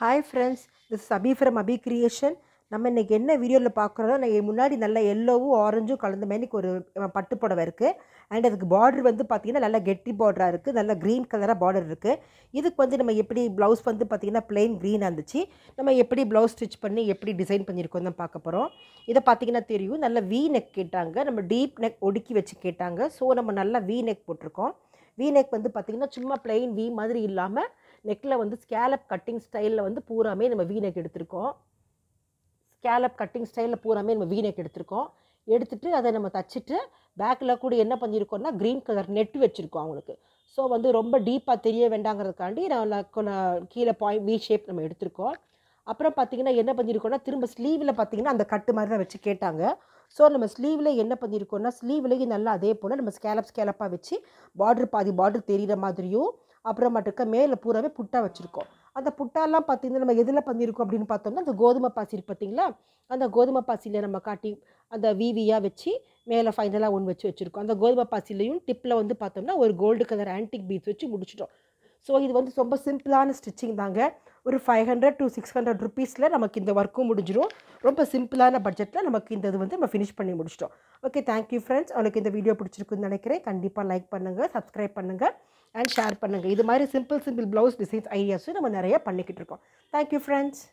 hi friends this Abhi from Abhi creation நம்ம இன்றைக்கி என்ன வீடியோவில் பார்க்குறோம் நான் முன்னாடி நல்லா எல்லோவும் ஆரஞ்சும் கலந்த மாதிரி ஒரு பட்டு புடவை இருக்குது அண்ட் அதுக்கு பார்டர் வந்து பார்த்திங்கன்னா நல்லா கெட்டி பார்டராக இருக்குது நல்லா க்ரீன் கலராக பார்டர் இருக்குது இதுக்கு வந்து நம்ம எப்படி ப்ளவுஸ் வந்து பார்த்திங்கன்னா பிளெயின் க்ரீனாக இருந்துச்சு நம்ம எப்படி ப்ளவுஸ் ஸ்டிச் பண்ணி எப்படி டிசைன் பண்ணியிருக்கோம் தான் பார்க்க போகிறோம் இதை பார்த்திங்கன்னா தெரியும் நல்லா வீ நெக் கேட்டாங்க நம்ம டீப் நெக் ஒடுக்கி வச்சு கேட்டாங்க ஸோ நம்ம நல்லா வீ நெக் போட்டிருக்கோம் வீ நெக் வந்து பார்த்திங்கன்னா சும்மா பிளெயின் வீ மாதிரி இல்லாமல் நெக்கில் வந்து ஸ்கேலப் கட்டிங் ஸ்டைலில் வந்து பூராமே நம்ம வீநெக் எடுத்திருக்கோம் ஸ்கேலப் கட்டிங் ஸ்டைலில் பூராமே நம்ம வீநெக் எடுத்திருக்கோம் எடுத்துகிட்டு அதை நம்ம தச்சுட்டு பேக்கில் கூட என்ன பண்ணியிருக்கோம்னா க்ரீன் கலர் நெட் வச்சுருக்கோம் அவங்களுக்கு ஸோ வந்து ரொம்ப டீப்பாக தெரிய வேண்டாங்கிறதுக்காண்டி நான் கீழே பாயிண்ட் வி ஷேப் நம்ம எடுத்திருக்கோம் அப்புறம் பார்த்திங்கன்னா என்ன பண்ணியிருக்கோம்னா திரும்ப ஸ்லீவில் பார்த்திங்கன்னா அந்த கட்டு மாதிரி தான் வச்சு கேட்டாங்க ஸோ நம்ம ஸ்லீவில் என்ன பண்ணியிருக்கோம்னா ஸ்லீவ்லேயும் நல்லா அதே போல் நம்ம ஸ்கேலப் ஸ்கேலப்பாக வச்சு பார்டர் பாதி பார்டர் தெரிகிற மாதிரியும் அப்புறமாட்டுக்க மேலே பூராவே புட்டா வச்சுருக்கோம் அந்த புட்டாலாம் பார்த்திங்கன்னா நம்ம எதில் பண்ணியிருக்கோம் அப்படின்னு பார்த்தோம்னா அந்த கோதுமை பாசி இருக்கு பார்த்திங்களா அந்த கோதுமை பாசியில் நம்ம காட்டி அந்த விவியாக வச்சு மேலே ஃபைனலாக ஒன்று வச்சு வச்சுருக்கோம் அந்த கோதுமை பாசிலையும் டிப்பில் வந்து பார்த்தோம்னா ஒரு கோல்டு கலர் ஆன்டிக் பீட்ஸ் வச்சு முடிச்சிட்டோம் ஸோ இது வந்து ரொம்ப சிம்பிளான ஸ்டிச்சிங் தாங்க ஒரு five hundred to six hundred ருபீஸில் நமக்கு இந்த ஒர்க்கும் முடிஞ்சிடும் ரொம்ப சிம்பிளான பட்ஜெட்டில் நமக்கு இந்த இது வந்து நம்ம ஃபினிஷ் பண்ணி முடிச்சிட்டோம் ஓகே தேங்க்யூ ஃப்ரெண்ட்ஸ் உங்களுக்கு இந்த வீடியோ பிடிச்சிருக்குன்னு நினைக்கிறேன் கண்டிப்பாக லைக் பண்ணுங்கள் சப்ஸ்கிரைப் பண்ணுங்கள் அண்ட் ஷேர் பண்ணுங்கள் இது மாதிரி சிம்பிள் சிம்பிள் ப்ளவுஸ் டிசைன்ஸ் ஐடியாஸும் நம்ம நிறைய பண்ணிக்கிட்டு இருக்கோம் தேங்க்யூ ஃப்ரெண்ட்ஸ்